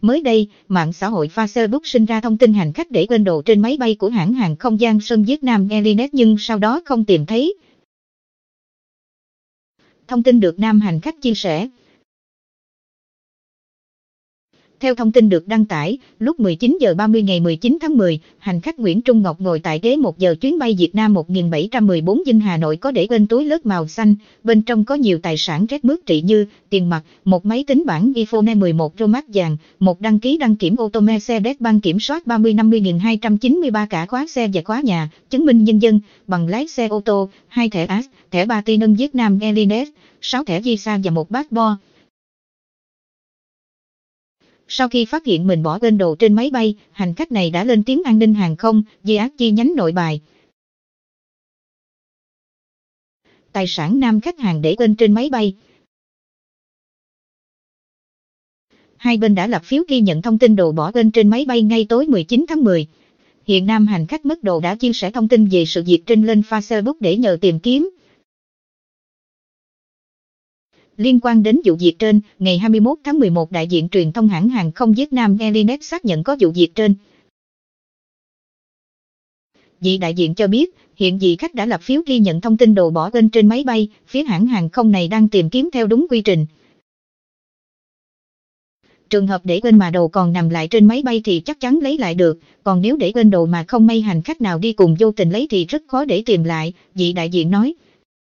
Mới đây, mạng xã hội Facebook sinh ra thông tin hành khách để quên đồ trên máy bay của hãng hàng không gian Sơn Việt Nam Airlines nhưng sau đó không tìm thấy. Thông tin được nam hành khách chia sẻ, theo thông tin được đăng tải, lúc 19 giờ 30 ngày 19 tháng 10, hành khách Nguyễn Trung Ngọc ngồi tại ghế 1 giờ chuyến bay Việt Nam 1714 Dinh Hà Nội có để bên túi lớp màu xanh, bên trong có nhiều tài sản rét mướt trị như tiền mặt, một máy tính bảng iPhone 11 Pro Max vàng, một đăng ký đăng kiểm ô tô Mercedes ban kiểm soát 30-50.293 cả khóa xe và khóa nhà, chứng minh nhân dân, bằng lái xe ô tô, hai thẻ AS, thẻ Ba Ti Nâng Việt Nam Elines, 6 thẻ Visa và một passport. Sau khi phát hiện mình bỏ quên đồ trên máy bay, hành khách này đã lên tiếng an ninh hàng không, di ác chi nhánh nội bài. Tài sản nam khách hàng để quên trên máy bay. Hai bên đã lập phiếu ghi nhận thông tin đồ bỏ quên trên máy bay ngay tối 19 tháng 10. Hiện nam hành khách mất đồ đã chia sẻ thông tin về sự việc trên lên Facebook để nhờ tìm kiếm, Liên quan đến vụ việc trên, ngày 21 tháng 11 đại diện truyền thông hãng hàng không Việt Nam Airlines xác nhận có vụ việc trên. Vị đại diện cho biết, hiện vị khách đã lập phiếu ghi nhận thông tin đồ bỏ quên trên máy bay, phía hãng hàng không này đang tìm kiếm theo đúng quy trình. Trường hợp để quên mà đồ còn nằm lại trên máy bay thì chắc chắn lấy lại được, còn nếu để quên đồ mà không may hành khách nào đi cùng vô tình lấy thì rất khó để tìm lại, vị đại diện nói.